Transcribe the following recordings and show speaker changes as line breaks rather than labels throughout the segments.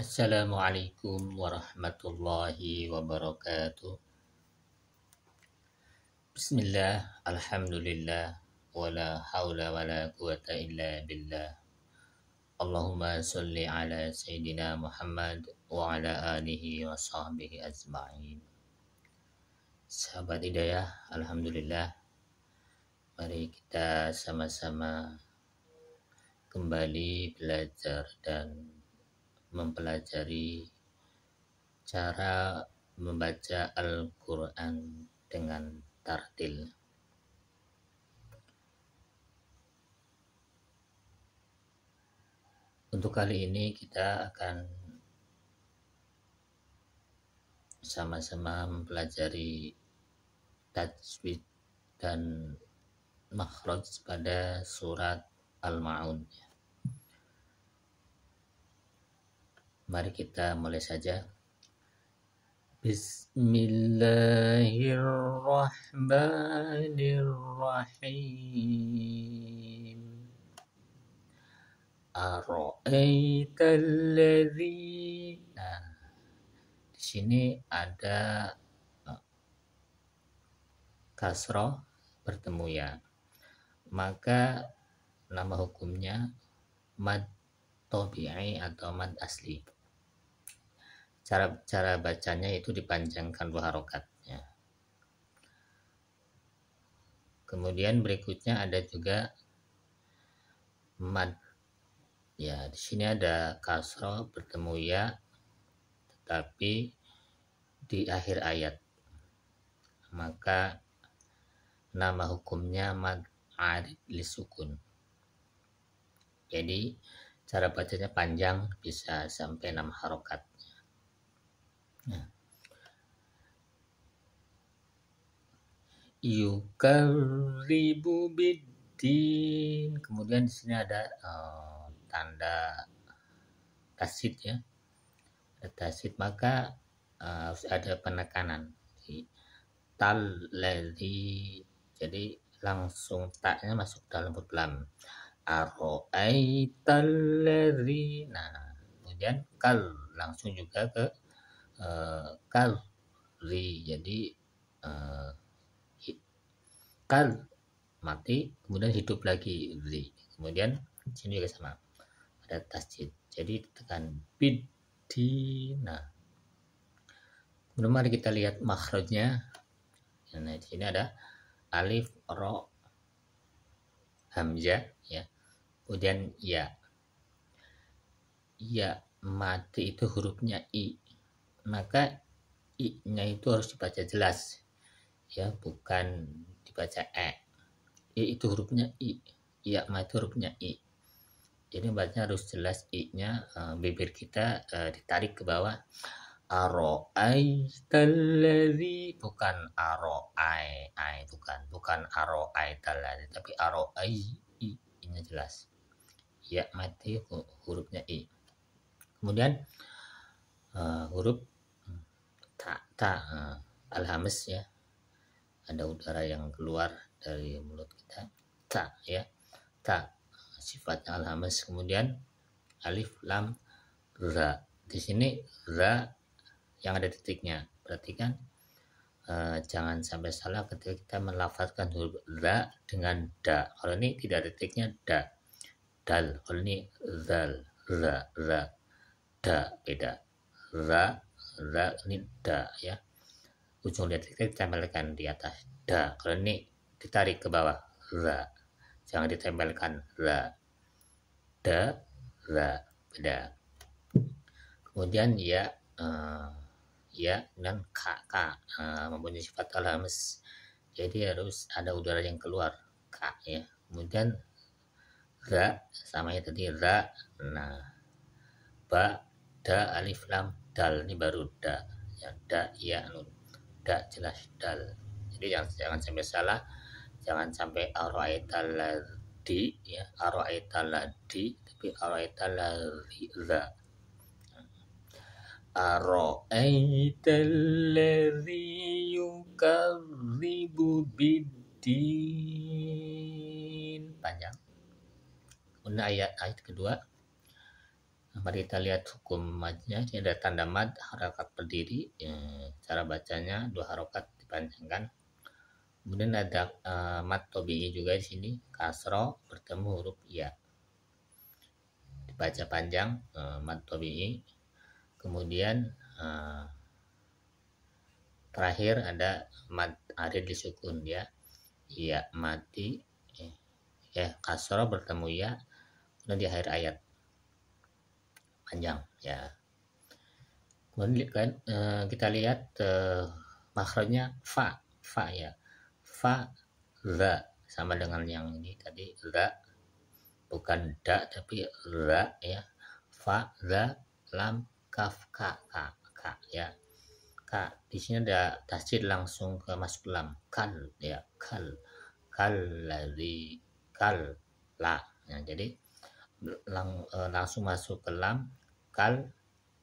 Assalamualaikum warahmatullahi wabarakatuh Bismillah, Alhamdulillah Wala hawla wala quwata illa billah Allahumma salli ala Sayyidina Muhammad Wa ala alihi wa sahbihi azma'in Sahabat Hidayah, Alhamdulillah Mari kita sama-sama kembali belajar dan mempelajari cara membaca Al-Quran dengan tartil. Untuk kali ini kita akan sama-sama mempelajari tajwid dan makhraj pada surat Al-Ma'un. Mari kita mulai saja. Bismillahirrahmanirrahim. Ara'aita alladhi Nah, di sini ada eh, kasroh bertemu ya. Maka nama hukumnya mad tabi'i atau mad asli cara cara bacanya itu dipanjangkan dua harokatnya kemudian berikutnya ada juga mad ya di sini ada kasro bertemu ya tetapi di akhir ayat maka nama hukumnya mad arid lisukun jadi cara bacanya panjang bisa sampai enam harokat Ya. Yukaribu bidin. Kemudian di sini ada uh, tanda tasit ya. Ada tasid maka uh, harus ada penekanan. Tal Jadi langsung taknya masuk dalam huruf lam. Nah, kemudian kal langsung juga ke uh, jadi uh, eh, kar mati kemudian hidup lagi ri kemudian sini juga sama ada tasjid jadi tekan bidina kemudian mari kita lihat makhrajnya nah di sini ada alif ro hamzah ya kemudian ya ya mati itu hurufnya i maka i-nya itu harus dibaca jelas ya bukan dibaca e i e itu hurufnya i iya itu hurufnya i jadi bacanya harus jelas i-nya uh, bibir kita uh, ditarik ke bawah aro'aitalladzi bukan aro'ai ai bukan bukan aro'aitalladzi tapi aro'ai i ini jelas ya mati hurufnya i kemudian uh, huruf hmm. ta ta uh, alhamis ya ada udara yang keluar dari mulut kita ta ya ta sifatnya alhamis kemudian alif lam ra di sini ra yang ada titiknya perhatikan uh, ah, jangan sampai salah ketika kita melafazkan huruf ra dengan da kalau ini tidak ada titiknya da dal kalau ini zal ra ra da beda ra ra ini da ya ujung lihat kita tempelkan di atas da kalau ini ditarik ke bawah ra jangan ditempelkan ra da ra beda kemudian ya uh, ya dan ka ka uh, eh, mempunyai sifat alhamis jadi harus ada udara yang keluar ka ya kemudian ra samanya tadi ra nah ba da alif lam dal ini baru da ya da ya nun da jelas dal jadi jangan jangan sampai salah jangan sampai aroaitaladi ya aroaitaladi tapi aroaitaladi aroaitaladi yukadzibu bidin panjang kemudian ayat ayat kedua Mari kita lihat hukum madnya ini ada tanda mad harokat berdiri ya, cara bacanya dua harokat dipanjangkan kemudian ada uh, mad tobi'i juga di sini kasro bertemu huruf ya dibaca panjang uh, mad tobi'i kemudian uh, terakhir ada mad arid disukun ya ya mati ya kasro bertemu ya kemudian di akhir ayat panjang ya kemudian kan, eh, kita lihat eh, makronya fa fa ya fa za sama dengan yang ini tadi za bukan da tapi za ya fa za lam kaf ka ka ka ya ka di sini ada tasjid langsung ke masuk lam kal ya kal kal lari kal la ya, jadi lang, eh, langsung masuk ke lam bakal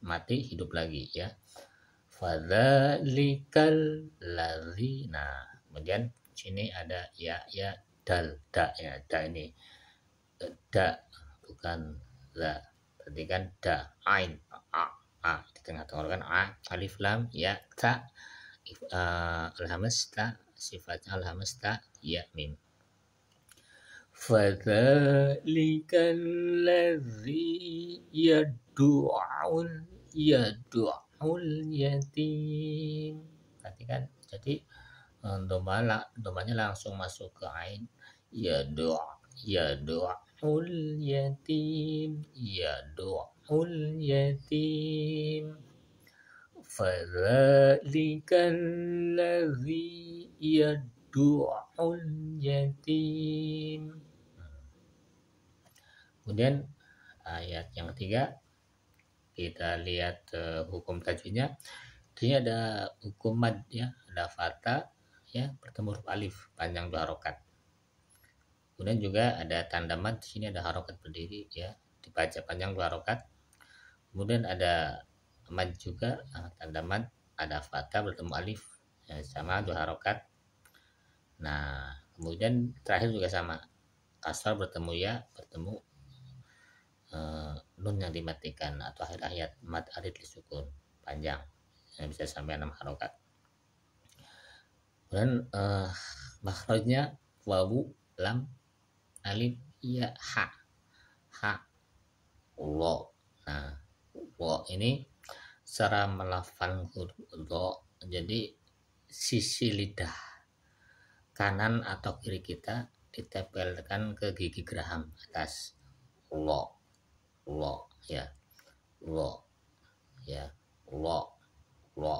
mati hidup lagi ya fadzalikal ladzina kemudian sini ada ya ya dal da ya da ini da bukan la tadi kan da ain a a di tengah-tengah kan a alif lam ya ta alhamdulillah uh, alhamesta sifatnya ya mim fadzalikal الذي du'aul ya du'aul yatim perhatikan jadi eh, domba dombanya langsung masuk ke ain ya doa ya doa ul yatim ya doa ul yatim فذلك الذي يدعو yatim. Kemudian ayat yang ketiga kita lihat uh, hukum tajwidnya ini ada hukum mad ya ada fata ya bertemu huruf alif panjang dua harokat kemudian juga ada tanda mad di sini ada harokat berdiri ya dibaca panjang dua harokat kemudian ada mad juga ah, tanda mad ada fata bertemu alif ya, sama dua harokat nah kemudian terakhir juga sama kasar bertemu ya bertemu uh, nun yang dimatikan atau akhir ayat mat arid disukun panjang yang bisa sampai enam harokat kemudian uh, makhrajnya wawu lam alif ya ha ha lo nah lo ini secara melafal lo jadi sisi lidah kanan atau kiri kita ditempelkan ke gigi geraham atas lo lo ya lo ya lo lo uh,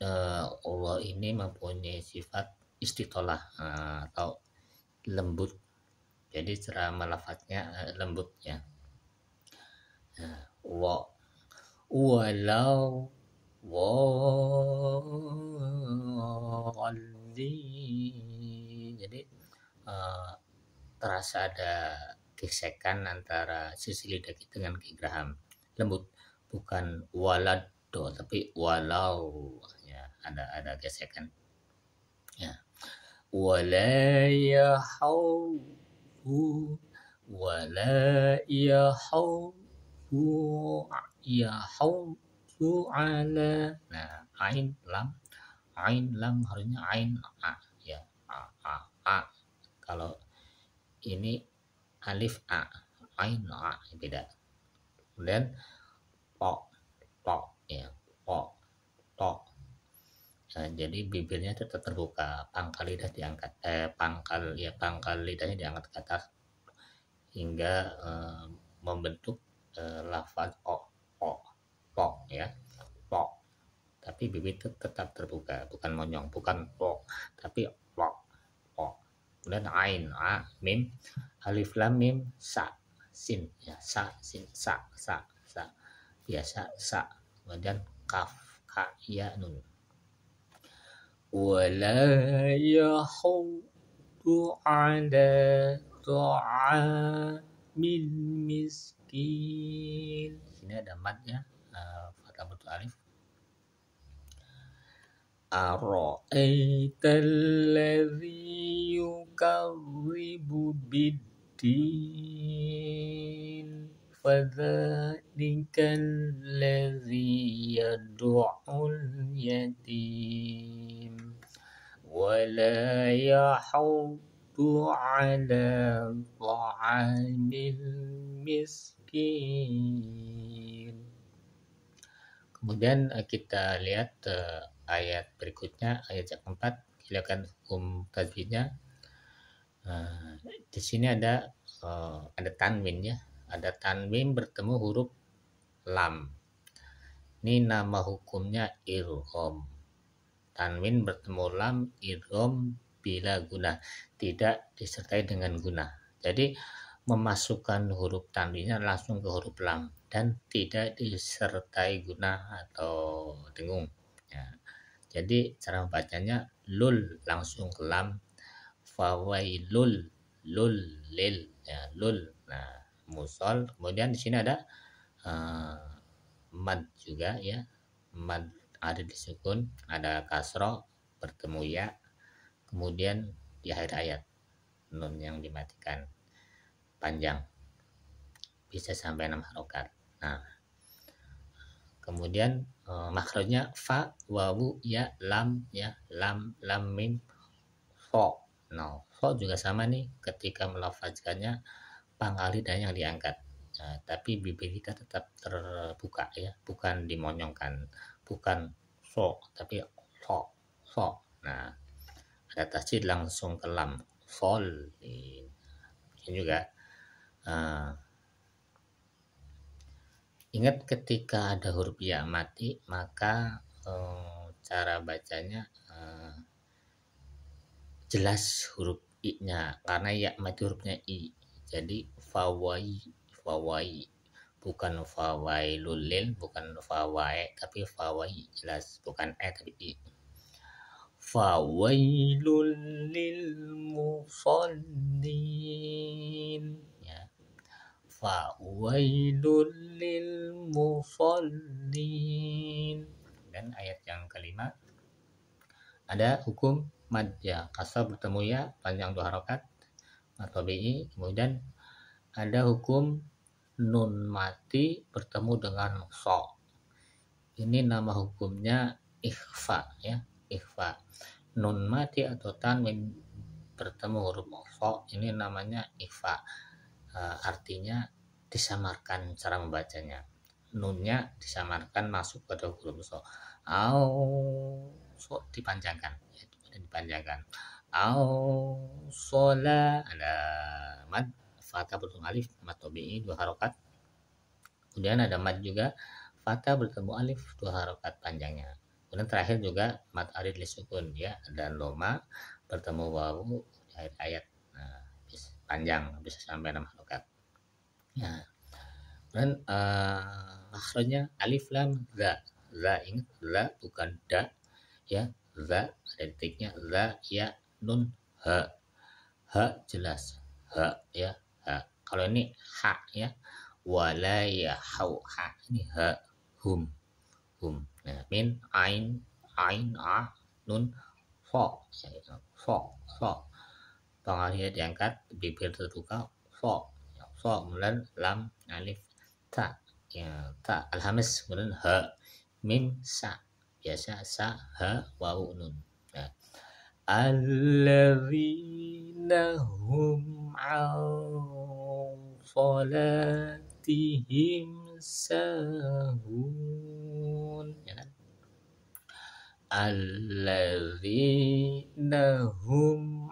eh, Allah ini mempunyai sifat istitolah uh, atau lembut jadi cara melafatnya uh, eh, lembut ya uh, lo walau wo jadi uh, terasa ada gesekan antara sisi lidah kita dengan kegeraham lembut bukan walado tapi walau ya ada ada gesekan ya wala yahu wala yahu yahu ala nah ain lam ain lam harusnya ain a ya a a a kalau ini alif a ain a beda kemudian po po ya po po nah, ya, jadi bibirnya tetap terbuka pangkal lidah diangkat eh pangkal ya pangkal lidahnya diangkat ke atas hingga eh, membentuk eh, lafaz o po po ya po tapi bibir tetap terbuka bukan monyong bukan po tapi kemudian ain a mim alif lam mim sa sin ya sa sin sa sa sa biasa ya, sa kemudian kaf ka ya nun wala hu ala min miskin sini ada matnya eh, kata uh, alif أرأيت الذي يكذب بالدين فذلك الذي يدع اليتيم ولا يحض على طعام المسكين Kemudian eh, kita lihat uh, ayat berikutnya ayat yang keempat silakan hukum tajwidnya eh, di sini ada uh, ada tanwin ya ada tanwin bertemu huruf lam ini nama hukumnya irhom tanwin bertemu lam irhom bila guna tidak disertai dengan guna jadi memasukkan huruf tanwinnya langsung ke huruf lam dan tidak disertai guna atau dengung jadi cara membacanya lul langsung kelam lam fawailul lul lil ya lul nah musol kemudian di sini ada uh, mad juga ya mad ada di sukun ada kasro bertemu ya kemudian di akhir ayat nun yang dimatikan panjang bisa sampai enam harokat nah kemudian uh, eh, makronya fa wawu ya lam ya lam lam mim fo no nah, fo juga sama nih ketika melafazkannya pangkal lidah yang diangkat nah, tapi bibir kita tetap terbuka ya bukan dimonyongkan bukan fo tapi fo fo nah ada tasjid langsung ke lam fol ini juga uh, Ingat ketika ada huruf ya mati, maka eh, cara bacanya eh, jelas huruf i-nya karena ya mati hurufnya i. Jadi fawai fawai bukan fawai lulil bukan fawai tapi fawai jelas bukan e tapi i. Fawailul lil mufallin fawailul lil mufallin dan ayat yang kelima ada hukum mad ya kasar bertemu ya panjang dua harokat atau bi kemudian ada hukum nun mati bertemu dengan so ini nama hukumnya ikhfa ya ikhfa nun mati atau tanwin bertemu huruf so ini namanya ikhfa Eh, artinya disamarkan cara membacanya nunnya disamarkan masuk pada huruf so au so dipanjangkan ya, dipanjangkan au sola ada mad fata bertemu alif mad tobi dua harokat kemudian ada mad juga fata bertemu alif dua harokat panjangnya kemudian terakhir juga mad arid lisukun ya dan loma bertemu wawu akhir ayat nah, panjang bisa sampai enam kan uh, eh, akhirnya alif lam za za ingat za bukan da ya za ada za ya nun ha ha jelas ha ya ha kalau ini ha ya wala ya hau ha ini ha hum hum nah, min ain ain a nun fo fo fo pengalihnya diangkat bibir terbuka fo ya, fo kemudian lam alif ta ya ta alhamis kemudian ha mim sa biasa sa ha wau nun nah. Ya. alladzina hum an salatihim sahun ya kan alladzina hum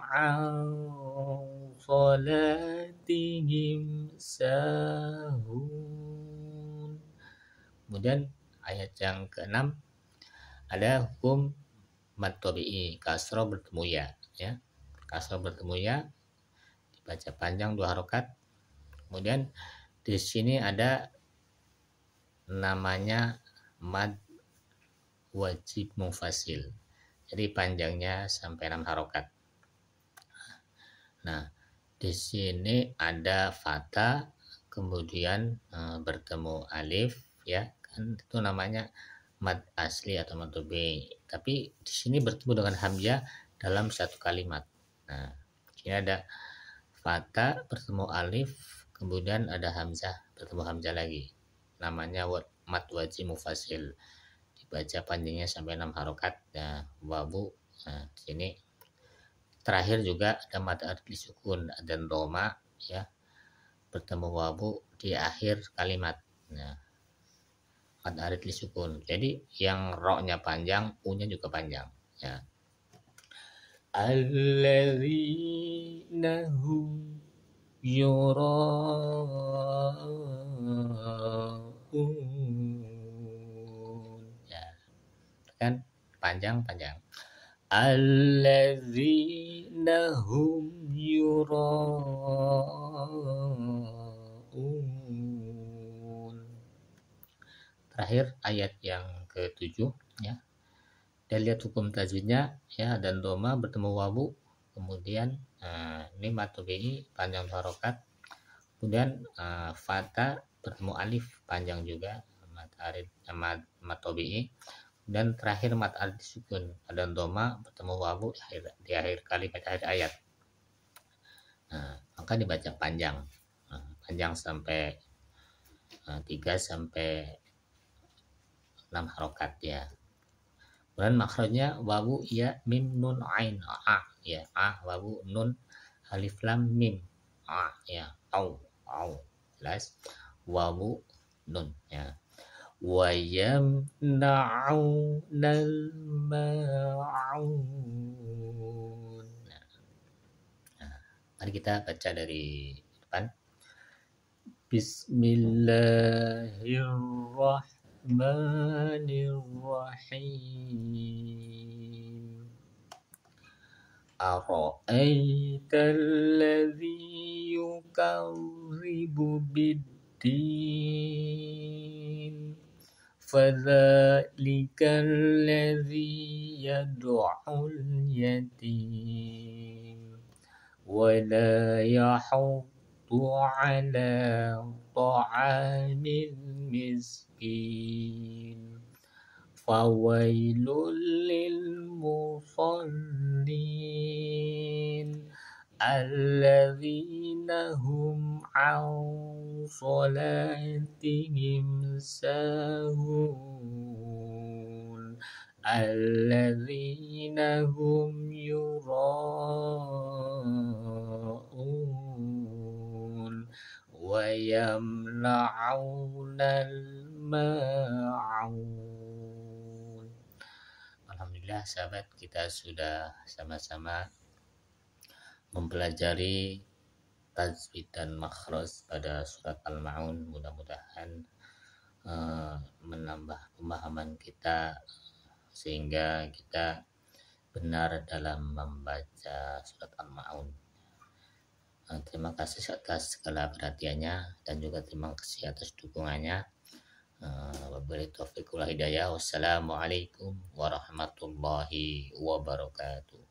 salatihim sahun kemudian ayat yang keenam ada hukum matobi'i kasro bertemu ya ya kasro bertemu ya dibaca panjang dua harokat kemudian di sini ada namanya mad wajib mufasil. Jadi panjangnya sampai 6 harokat. Nah, di sini ada fata kemudian e, bertemu alif ya kan itu namanya mad asli atau mad b tapi di sini bertemu dengan hamzah dalam satu kalimat nah sini ada fata bertemu alif kemudian ada hamzah bertemu hamzah lagi namanya mat wajib mufasil baca panjangnya sampai 6 harokat ya, wabu nah, sini terakhir juga ada mata arti sukun dan roma ya bertemu wabu di akhir kalimat nah mad arid sukun jadi yang roknya panjang unya juga panjang ya alladzina hum kan panjang panjang alladzina hum yuraun terakhir ayat yang ke-7 ya dan lihat hukum tajwidnya ya dan doma bertemu wabu kemudian eh, ini matobi panjang harokat kemudian eh, fata bertemu alif panjang juga matarid eh, mat, matobi dan terakhir mat al sukun ada doma bertemu wabu di akhir, di akhir kalimat akhir ayat nah, maka dibaca panjang nah, panjang sampai eh, tiga sampai enam harokat ya kemudian makronya wabu ya mim nun ain a ya a wabu nun alif lam mim a ya au au jelas wabu nun ya ويمنعون الماعون nah, mari kita baca dari depan Bismillahirrahmanirrahim أرأيت الذي يكذب بالدين فذلك الذي يدعو اليتيم ولا يحض على طعام المسكين فويل للمصلين الذين هم عن صلاتهم ساهون الذين هم يراءون ويمنعون الماعون الحمد لله sahabat kita sudah sama-sama mempelajari tajwid dan makhraj pada surat Al-Maun mudah-mudahan uh, menambah pemahaman kita sehingga kita benar dalam membaca surat Al-Maun. Eh, terima kasih atas segala perhatiannya dan juga terima kasih atas dukungannya. Uh, Wabillahi taufiq hidayah. Wassalamualaikum warahmatullahi wabarakatuh.